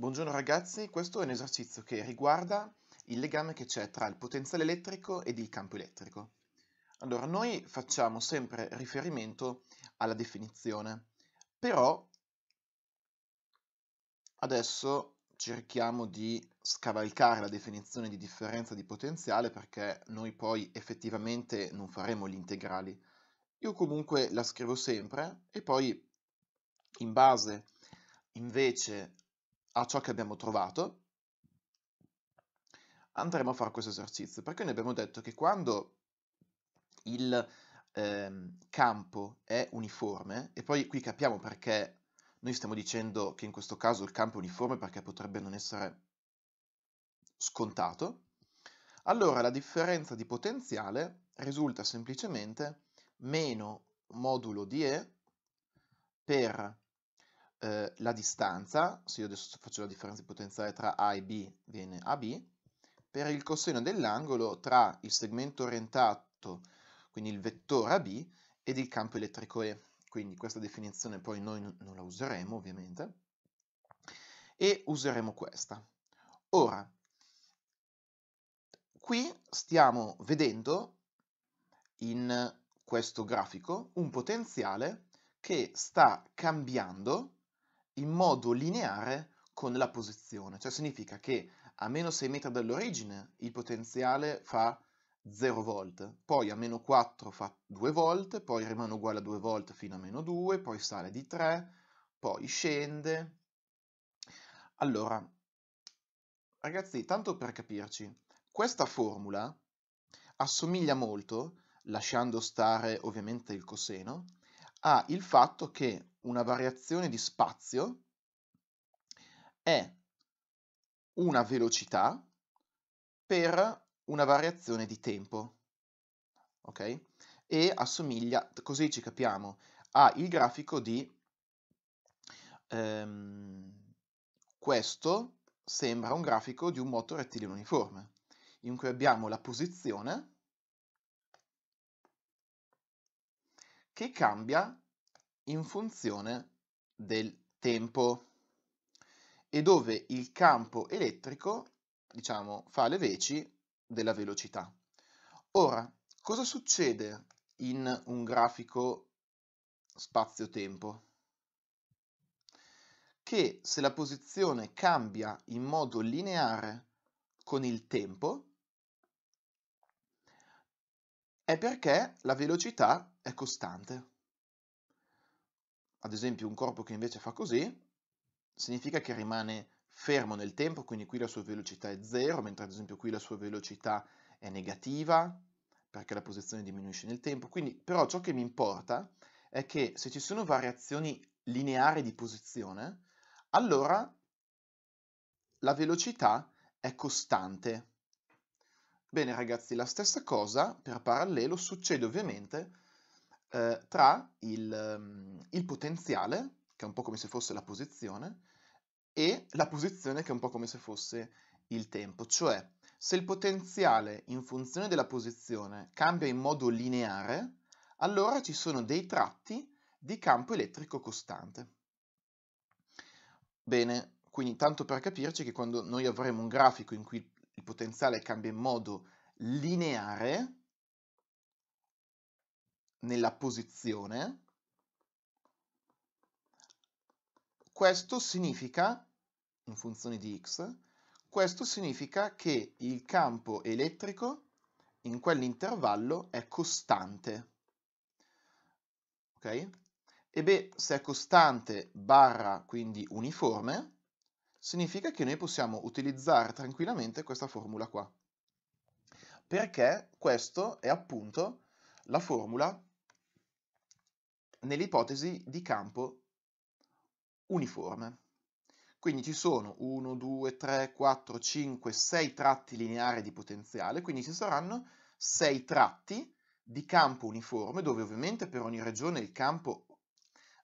Buongiorno ragazzi, questo è un esercizio che riguarda il legame che c'è tra il potenziale elettrico ed il campo elettrico. Allora, noi facciamo sempre riferimento alla definizione, però adesso cerchiamo di scavalcare la definizione di differenza di potenziale perché noi poi effettivamente non faremo gli integrali. Io comunque la scrivo sempre e poi in base invece a ciò che abbiamo trovato, andremo a fare questo esercizio, perché noi abbiamo detto che quando il eh, campo è uniforme, e poi qui capiamo perché noi stiamo dicendo che in questo caso il campo è uniforme perché potrebbe non essere scontato, allora la differenza di potenziale risulta semplicemente meno modulo di E per eh, la distanza, se io adesso faccio la differenza di potenziale tra A e B, viene AB, per il coseno dell'angolo tra il segmento orientato, quindi il vettore AB, ed il campo elettrico E. Quindi questa definizione poi noi non la useremo ovviamente, e useremo questa. Ora, qui stiamo vedendo in questo grafico un potenziale che sta cambiando in modo lineare con la posizione, cioè significa che a meno 6 metri dall'origine il potenziale fa 0 volt, poi a meno 4 fa 2 volt, poi rimane uguale a 2 volt fino a meno 2, poi sale di 3, poi scende. Allora, ragazzi, tanto per capirci, questa formula assomiglia molto, lasciando stare ovviamente il coseno, al fatto che una variazione di spazio è una velocità per una variazione di tempo. Ok? E assomiglia, così ci capiamo, al grafico di ehm, questo sembra un grafico di un moto rettilineo uniforme, in cui abbiamo la posizione che cambia in funzione del tempo e dove il campo elettrico, diciamo, fa le veci della velocità. Ora, cosa succede in un grafico spazio-tempo? Che se la posizione cambia in modo lineare con il tempo, è perché la velocità è costante ad esempio un corpo che invece fa così, significa che rimane fermo nel tempo, quindi qui la sua velocità è zero, mentre ad esempio qui la sua velocità è negativa, perché la posizione diminuisce nel tempo. Quindi, però ciò che mi importa è che se ci sono variazioni lineari di posizione, allora la velocità è costante. Bene ragazzi, la stessa cosa per parallelo succede ovviamente eh, tra il, ehm, il potenziale, che è un po' come se fosse la posizione, e la posizione che è un po' come se fosse il tempo, cioè se il potenziale in funzione della posizione cambia in modo lineare, allora ci sono dei tratti di campo elettrico costante. Bene, quindi tanto per capirci che quando noi avremo un grafico in cui il potenziale cambia in modo lineare, nella posizione, questo significa, in funzione di x, questo significa che il campo elettrico in quell'intervallo è costante. Ok? E beh, se è costante barra quindi uniforme, significa che noi possiamo utilizzare tranquillamente questa formula qua. Perché questa è appunto la formula nell'ipotesi di campo uniforme. Quindi ci sono 1, 2, 3, 4, 5, 6 tratti lineari di potenziale, quindi ci saranno 6 tratti di campo uniforme, dove ovviamente per ogni regione il campo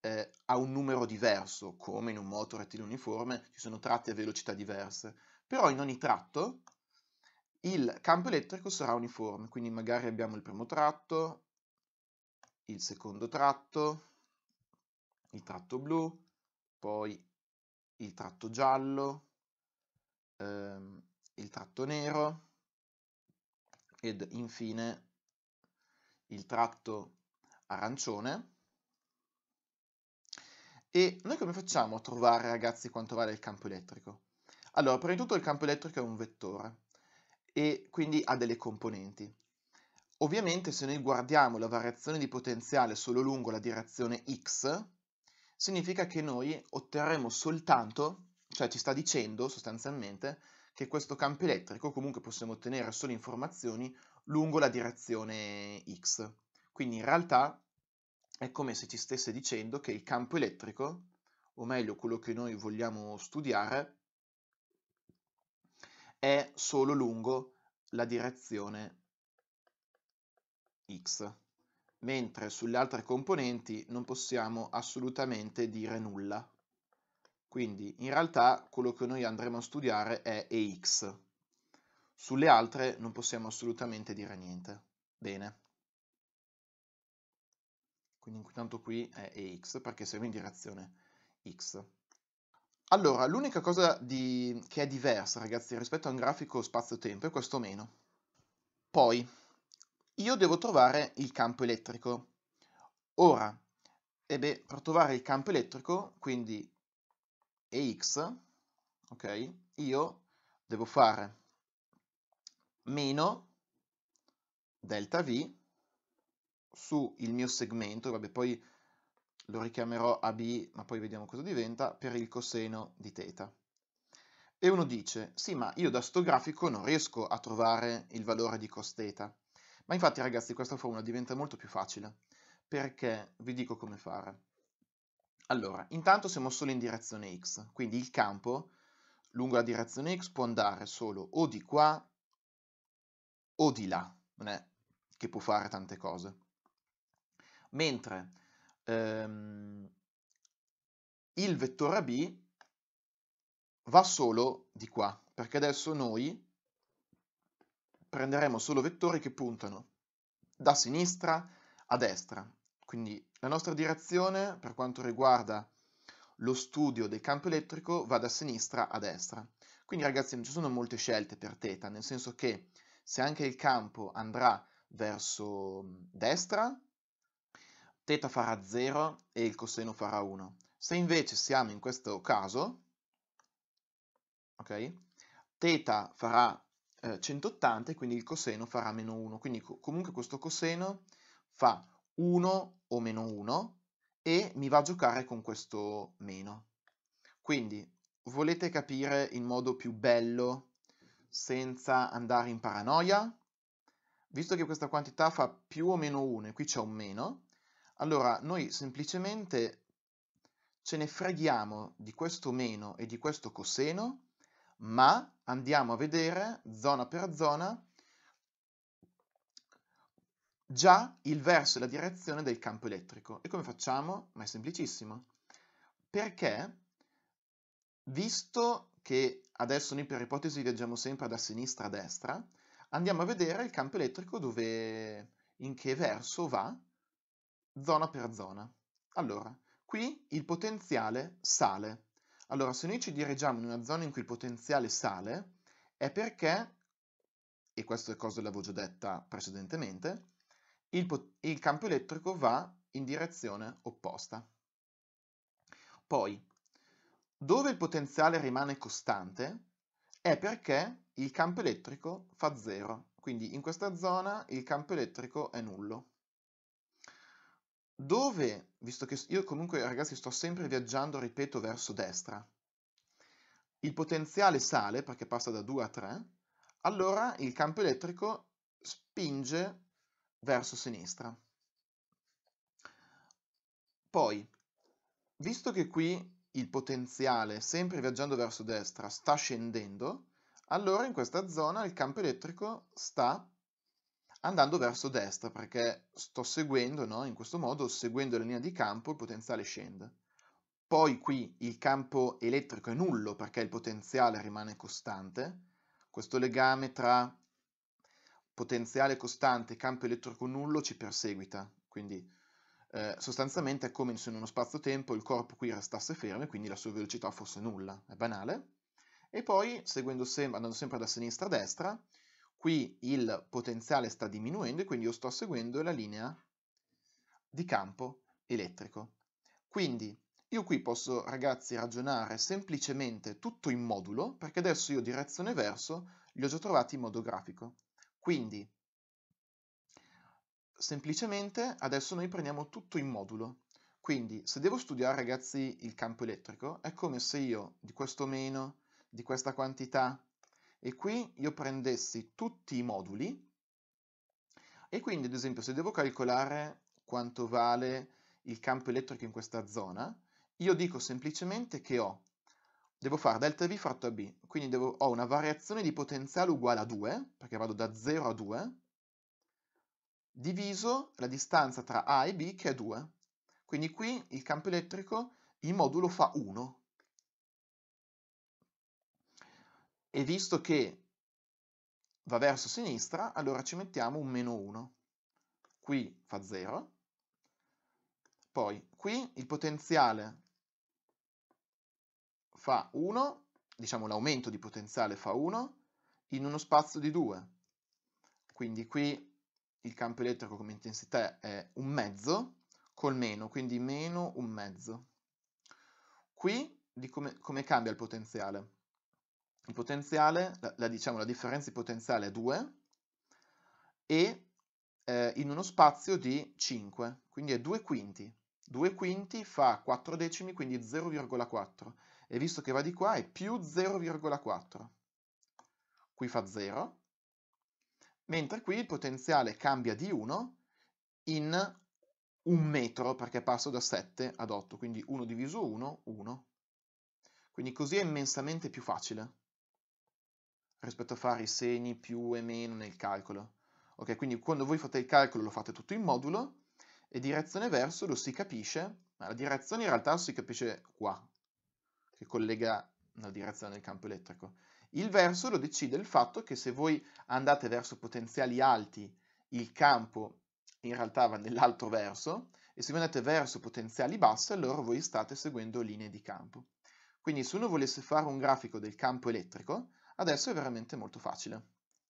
eh, ha un numero diverso, come in un moto rettile uniforme ci sono tratti a velocità diverse, però in ogni tratto il campo elettrico sarà uniforme, quindi magari abbiamo il primo tratto, il secondo tratto, il tratto blu, poi il tratto giallo, ehm, il tratto nero ed infine il tratto arancione. E noi come facciamo a trovare, ragazzi, quanto vale il campo elettrico? Allora, prima di tutto il campo elettrico è un vettore e quindi ha delle componenti. Ovviamente se noi guardiamo la variazione di potenziale solo lungo la direzione x, significa che noi otterremo soltanto, cioè ci sta dicendo sostanzialmente, che questo campo elettrico comunque possiamo ottenere solo informazioni lungo la direzione x. Quindi in realtà è come se ci stesse dicendo che il campo elettrico, o meglio quello che noi vogliamo studiare, è solo lungo la direzione x x, mentre sulle altre componenti non possiamo assolutamente dire nulla. Quindi in realtà quello che noi andremo a studiare è ex. Sulle altre non possiamo assolutamente dire niente. Bene. Quindi intanto qui è ex perché siamo in direzione x. Allora, l'unica cosa di... che è diversa, ragazzi, rispetto a un grafico spazio-tempo è questo meno. Poi, io devo trovare il campo elettrico. Ora, e beh, per trovare il campo elettrico, quindi EX, ok, io devo fare meno delta V su il mio segmento, vabbè poi lo richiamerò AB, ma poi vediamo cosa diventa, per il coseno di θ. E uno dice, sì ma io da sto grafico non riesco a trovare il valore di cos θ. Ma infatti ragazzi questa formula diventa molto più facile, perché vi dico come fare. Allora, intanto siamo solo in direzione x, quindi il campo lungo la direzione x può andare solo o di qua o di là, non è che può fare tante cose. Mentre ehm, il vettore b va solo di qua, perché adesso noi prenderemo solo vettori che puntano da sinistra a destra. Quindi la nostra direzione per quanto riguarda lo studio del campo elettrico va da sinistra a destra. Quindi ragazzi non ci sono molte scelte per θ, nel senso che se anche il campo andrà verso destra, θ farà 0 e il coseno farà 1. Se invece siamo in questo caso, ok, θ farà eh, 180 e quindi il coseno farà meno 1. Quindi co comunque questo coseno fa 1 o meno 1 e mi va a giocare con questo meno. Quindi volete capire in modo più bello senza andare in paranoia? Visto che questa quantità fa più o meno 1 e qui c'è un meno, allora noi semplicemente ce ne freghiamo di questo meno e di questo coseno ma andiamo a vedere zona per zona già il verso e la direzione del campo elettrico. E come facciamo? Ma è semplicissimo. Perché, visto che adesso noi per ipotesi viaggiamo sempre da sinistra a destra, andiamo a vedere il campo elettrico dove, in che verso va, zona per zona. Allora, qui il potenziale sale. Allora, se noi ci dirigiamo in una zona in cui il potenziale sale, è perché, e questa cosa l'avevo già detta precedentemente, il, il campo elettrico va in direzione opposta. Poi, dove il potenziale rimane costante, è perché il campo elettrico fa zero. Quindi in questa zona il campo elettrico è nullo dove, visto che io comunque ragazzi sto sempre viaggiando, ripeto, verso destra, il potenziale sale perché passa da 2 a 3, allora il campo elettrico spinge verso sinistra. Poi, visto che qui il potenziale, sempre viaggiando verso destra, sta scendendo, allora in questa zona il campo elettrico sta andando verso destra perché sto seguendo, no? in questo modo, seguendo la linea di campo, il potenziale scende. Poi qui il campo elettrico è nullo perché il potenziale rimane costante. Questo legame tra potenziale costante e campo elettrico nullo ci perseguita. Quindi eh, sostanzialmente è come se in uno spazio-tempo il corpo qui restasse fermo e quindi la sua velocità fosse nulla. È banale. E poi, seguendo sem andando sempre da sinistra a destra, Qui il potenziale sta diminuendo e quindi io sto seguendo la linea di campo elettrico. Quindi io qui posso, ragazzi, ragionare semplicemente tutto in modulo, perché adesso io direzione verso li ho già trovati in modo grafico. Quindi, semplicemente, adesso noi prendiamo tutto in modulo. Quindi, se devo studiare, ragazzi, il campo elettrico, è come se io di questo meno, di questa quantità, e qui io prendessi tutti i moduli e quindi ad esempio se devo calcolare quanto vale il campo elettrico in questa zona, io dico semplicemente che ho, devo fare delta V fratto a B, quindi devo, ho una variazione di potenziale uguale a 2, perché vado da 0 a 2, diviso la distanza tra A e B che è 2. Quindi qui il campo elettrico, il modulo fa 1, e visto che va verso sinistra, allora ci mettiamo un meno 1. Qui fa 0. Poi qui il potenziale fa 1, diciamo l'aumento di potenziale fa 1 in uno spazio di 2. Quindi qui il campo elettrico come intensità è un mezzo col meno, quindi meno un mezzo. Qui come, come cambia il potenziale? il potenziale, la, la, diciamo, la differenza di potenziale è 2 e eh, in uno spazio di 5, quindi è 2 quinti. 2 quinti fa 4 decimi, quindi 0,4. E visto che va di qua è più 0,4. Qui fa 0, mentre qui il potenziale cambia di 1 in un metro, perché passo da 7 ad 8, quindi 1 diviso 1, 1. Quindi così è immensamente più facile rispetto a fare i segni più e meno nel calcolo. Ok, quindi quando voi fate il calcolo lo fate tutto in modulo e direzione verso lo si capisce, ma la direzione in realtà si capisce qua, che collega la direzione del campo elettrico. Il verso lo decide il fatto che se voi andate verso potenziali alti, il campo in realtà va nell'altro verso, e se voi andate verso potenziali bassi, allora voi state seguendo linee di campo. Quindi se uno volesse fare un grafico del campo elettrico, Adesso è veramente molto facile.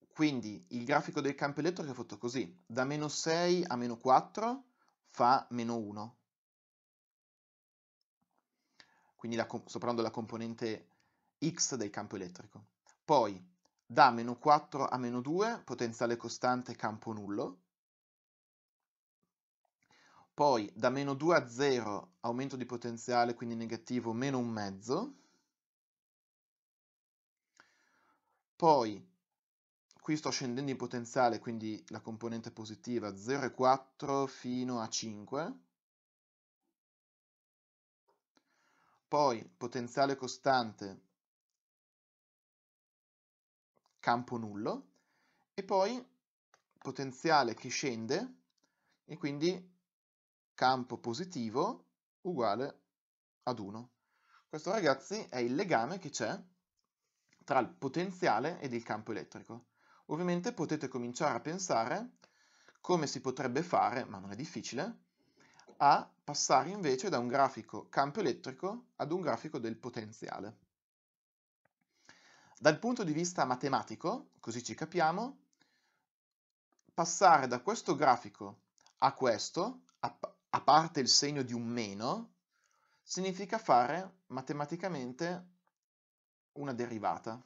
Quindi il grafico del campo elettrico è fatto così. Da meno 6 a meno 4 fa meno 1. Quindi la, soprando la componente x del campo elettrico. Poi da meno 4 a meno 2, potenziale costante campo nullo. Poi da meno 2 a 0, aumento di potenziale, quindi negativo, meno un mezzo. Poi, qui sto scendendo in potenziale, quindi la componente positiva 0,4 fino a 5. Poi potenziale costante campo nullo e poi potenziale che scende e quindi campo positivo uguale ad 1. Questo ragazzi è il legame che c'è tra il potenziale ed il campo elettrico. Ovviamente potete cominciare a pensare come si potrebbe fare, ma non è difficile, a passare invece da un grafico campo elettrico ad un grafico del potenziale. Dal punto di vista matematico, così ci capiamo, passare da questo grafico a questo, a, parte il segno di un meno, significa fare matematicamente una derivata.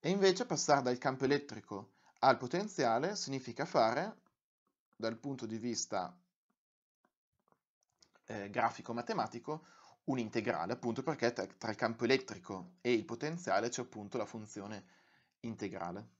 E invece passare dal campo elettrico al potenziale significa fare, dal punto di vista eh, grafico-matematico, un integrale, appunto perché tra il campo elettrico e il potenziale c'è appunto la funzione integrale.